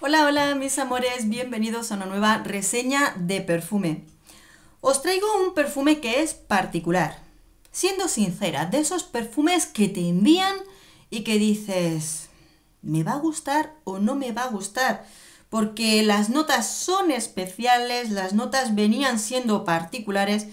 Hola, hola mis amores, bienvenidos a una nueva reseña de perfume. Os traigo un perfume que es particular. Siendo sincera, de esos perfumes que te envían y que dices, ¿me va a gustar o no me va a gustar? Porque las notas son especiales, las notas venían siendo particulares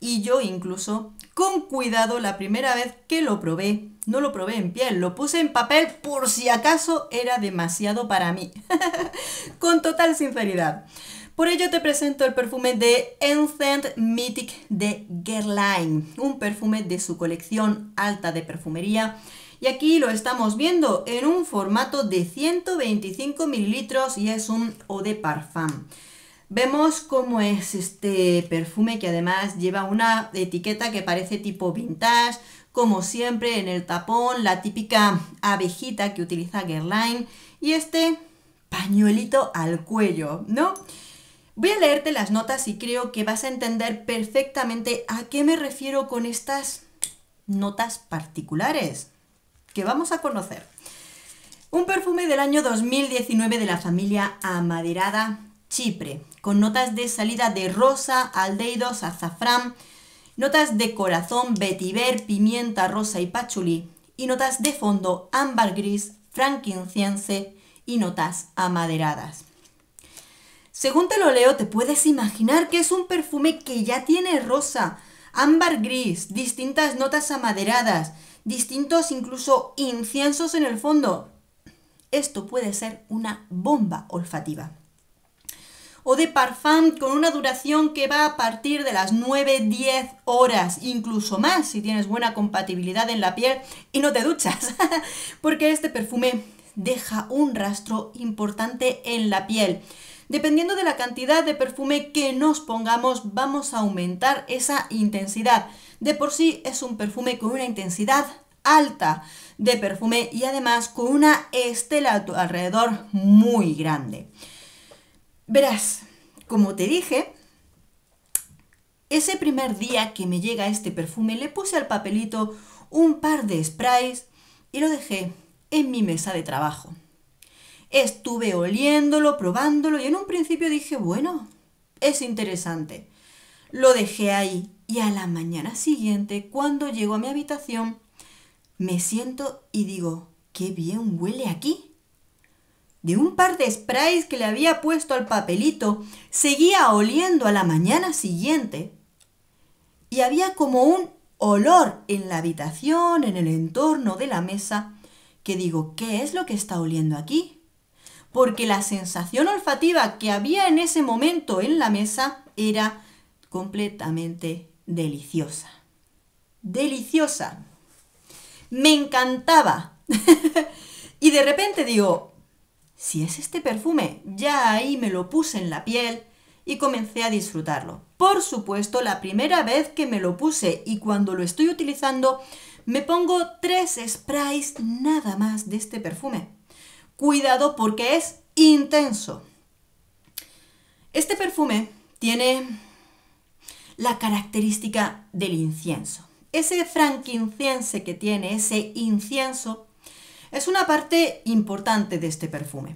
y yo incluso, con cuidado la primera vez que lo probé. No lo probé en piel, lo puse en papel por si acaso era demasiado para mí. con total sinceridad. Por ello te presento el perfume de Encent Mythic de Guerlain, un perfume de su colección alta de perfumería. Y aquí lo estamos viendo en un formato de 125 mililitros y es un eau de parfum. Vemos cómo es este perfume que además lleva una etiqueta que parece tipo vintage, como siempre en el tapón, la típica abejita que utiliza Guerlain y este pañuelito al cuello, ¿no? Voy a leerte las notas y creo que vas a entender perfectamente a qué me refiero con estas notas particulares que vamos a conocer. Un perfume del año 2019 de la familia amaderada Chipre, con notas de salida de rosa, aldeidos, azafrán, notas de corazón, vetiver, pimienta rosa y pachulí, y notas de fondo ámbar gris, frankincense y notas amaderadas. Según te lo leo, te puedes imaginar que es un perfume que ya tiene rosa, ámbar gris, distintas notas amaderadas, distintos incluso inciensos en el fondo. Esto puede ser una bomba olfativa o de Parfum con una duración que va a partir de las 9-10 horas, incluso más si tienes buena compatibilidad en la piel y no te duchas, porque este perfume deja un rastro importante en la piel. Dependiendo de la cantidad de perfume que nos pongamos, vamos a aumentar esa intensidad. De por sí es un perfume con una intensidad alta de perfume y además con una estela alrededor muy grande. Verás, como te dije, ese primer día que me llega este perfume le puse al papelito un par de sprays y lo dejé en mi mesa de trabajo. Estuve oliéndolo, probándolo y en un principio dije, bueno, es interesante. Lo dejé ahí y a la mañana siguiente, cuando llego a mi habitación, me siento y digo, qué bien huele aquí de un par de sprays que le había puesto al papelito, seguía oliendo a la mañana siguiente. Y había como un olor en la habitación, en el entorno de la mesa, que digo, ¿qué es lo que está oliendo aquí? Porque la sensación olfativa que había en ese momento en la mesa era completamente deliciosa. Deliciosa. Me encantaba. y de repente digo, si es este perfume, ya ahí me lo puse en la piel y comencé a disfrutarlo. Por supuesto, la primera vez que me lo puse y cuando lo estoy utilizando, me pongo tres sprays nada más de este perfume. Cuidado porque es intenso. Este perfume tiene la característica del incienso. Ese frankincense que tiene, ese incienso, es una parte importante de este perfume.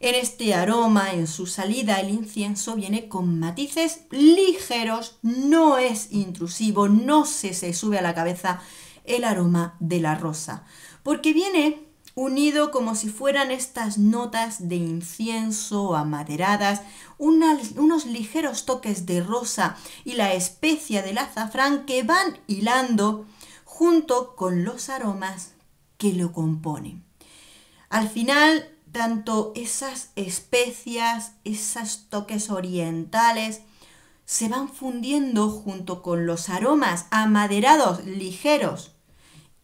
En este aroma, en su salida, el incienso viene con matices ligeros, no es intrusivo, no se, se sube a la cabeza el aroma de la rosa, porque viene unido como si fueran estas notas de incienso amaderadas, unos ligeros toques de rosa y la especia del azafrán que van hilando junto con los aromas que lo componen. Al final, tanto esas especias, esos toques orientales, se van fundiendo junto con los aromas amaderados, ligeros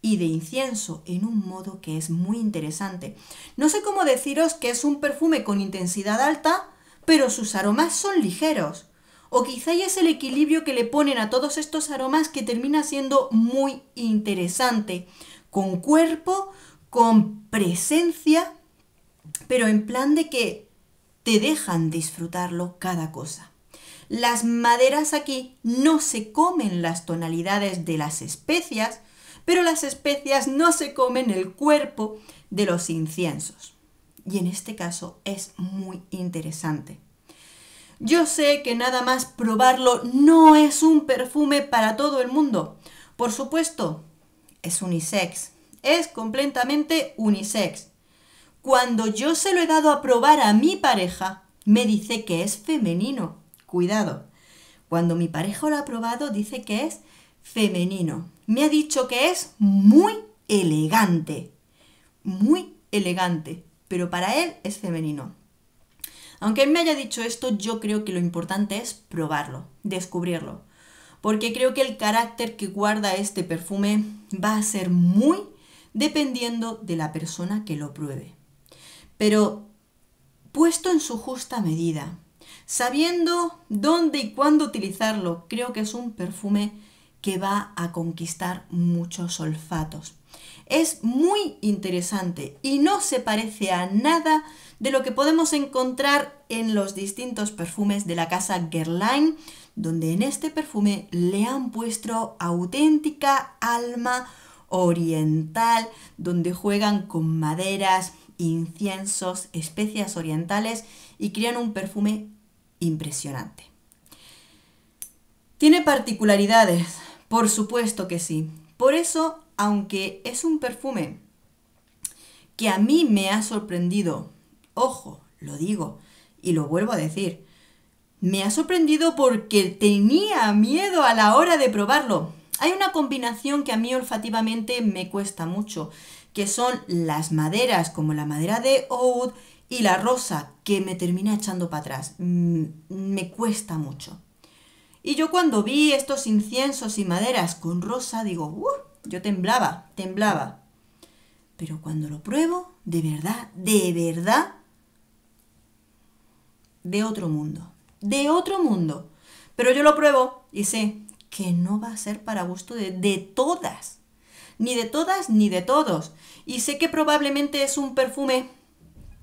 y de incienso en un modo que es muy interesante. No sé cómo deciros que es un perfume con intensidad alta, pero sus aromas son ligeros. O quizá ya es el equilibrio que le ponen a todos estos aromas que termina siendo muy interesante, con cuerpo, con presencia, pero en plan de que te dejan disfrutarlo cada cosa. Las maderas aquí no se comen las tonalidades de las especias, pero las especias no se comen el cuerpo de los inciensos. Y en este caso es muy interesante. Yo sé que nada más probarlo no es un perfume para todo el mundo. Por supuesto, es unisex. Es completamente unisex. Cuando yo se lo he dado a probar a mi pareja, me dice que es femenino. Cuidado. Cuando mi pareja lo ha probado, dice que es femenino. Me ha dicho que es muy elegante. Muy elegante. Pero para él es femenino. Aunque él me haya dicho esto, yo creo que lo importante es probarlo, descubrirlo porque creo que el carácter que guarda este perfume va a ser muy dependiendo de la persona que lo pruebe. Pero puesto en su justa medida, sabiendo dónde y cuándo utilizarlo, creo que es un perfume que va a conquistar muchos olfatos. Es muy interesante y no se parece a nada de lo que podemos encontrar en los distintos perfumes de la casa Guerlain, donde en este perfume le han puesto auténtica alma oriental, donde juegan con maderas, inciensos, especias orientales y crean un perfume impresionante. Tiene particularidades, por supuesto que sí. Por eso, aunque es un perfume que a mí me ha sorprendido, ojo, lo digo y lo vuelvo a decir, me ha sorprendido porque tenía miedo a la hora de probarlo. Hay una combinación que a mí olfativamente me cuesta mucho, que son las maderas como la madera de oud y la rosa, que me termina echando para atrás. Mm, me cuesta mucho. Y yo cuando vi estos inciensos y maderas con rosa, digo, ¡uff! Uh, yo temblaba, temblaba. Pero cuando lo pruebo, de verdad, de verdad, de otro mundo, de otro mundo. Pero yo lo pruebo y sé que no va a ser para gusto de, de todas, ni de todas ni de todos. Y sé que probablemente es un perfume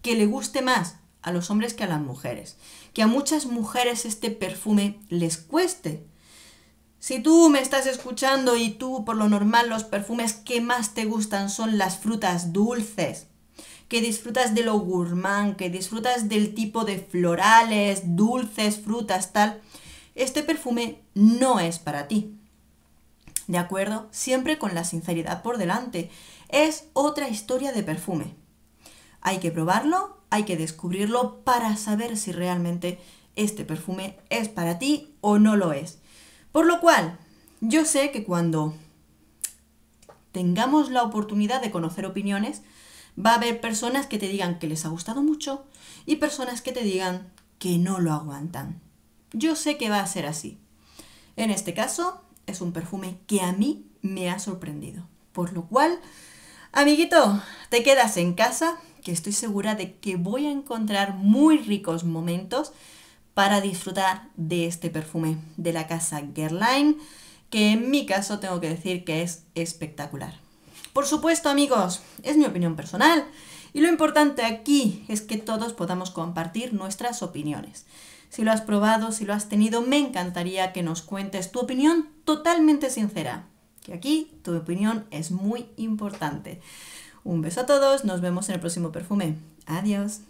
que le guste más a los hombres que a las mujeres. Que a muchas mujeres este perfume les cueste. Si tú me estás escuchando y tú por lo normal los perfumes que más te gustan son las frutas dulces, que disfrutas de lo gourmand, que disfrutas del tipo de florales, dulces, frutas, tal, este perfume no es para ti. ¿De acuerdo? Siempre con la sinceridad por delante. Es otra historia de perfume. Hay que probarlo, hay que descubrirlo para saber si realmente este perfume es para ti o no lo es. Por lo cual, yo sé que cuando tengamos la oportunidad de conocer opiniones, va a haber personas que te digan que les ha gustado mucho y personas que te digan que no lo aguantan. Yo sé que va a ser así. En este caso, es un perfume que a mí me ha sorprendido. Por lo cual, amiguito, te quedas en casa que estoy segura de que voy a encontrar muy ricos momentos para disfrutar de este perfume de la casa Guerlain, que en mi caso tengo que decir que es espectacular. Por supuesto, amigos, es mi opinión personal y lo importante aquí es que todos podamos compartir nuestras opiniones. Si lo has probado, si lo has tenido, me encantaría que nos cuentes tu opinión totalmente sincera, que aquí tu opinión es muy importante. Un beso a todos, nos vemos en el próximo perfume. Adiós.